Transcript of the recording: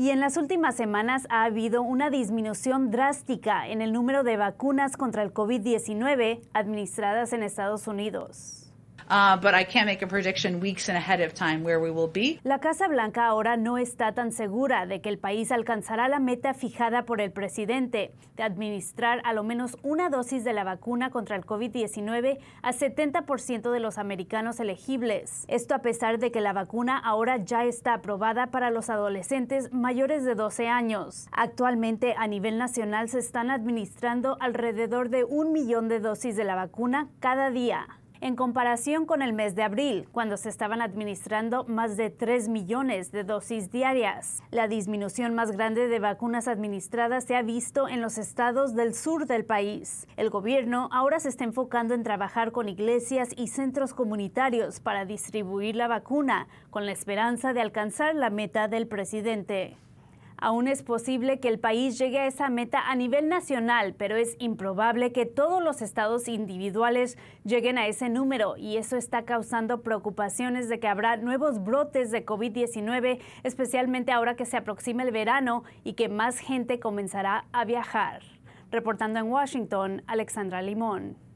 Y en las últimas semanas ha habido una disminución drástica en el número de vacunas contra el COVID-19 administradas en Estados Unidos. La Casa Blanca ahora no está tan segura de que el país alcanzará la meta fijada por el presidente de administrar a lo menos una dosis de la vacuna contra el COVID-19 a 70% de los americanos elegibles. Esto a pesar de que la vacuna ahora ya está aprobada para los adolescentes mayores de 12 años. Actualmente a nivel nacional se están administrando alrededor de un millón de dosis de la vacuna cada día en comparación con el mes de abril, cuando se estaban administrando más de 3 millones de dosis diarias. La disminución más grande de vacunas administradas se ha visto en los estados del sur del país. El gobierno ahora se está enfocando en trabajar con iglesias y centros comunitarios para distribuir la vacuna, con la esperanza de alcanzar la meta del presidente. Aún es posible que el país llegue a esa meta a nivel nacional, pero es improbable que todos los estados individuales lleguen a ese número y eso está causando preocupaciones de que habrá nuevos brotes de COVID-19, especialmente ahora que se aproxima el verano y que más gente comenzará a viajar. Reportando en Washington, Alexandra Limón.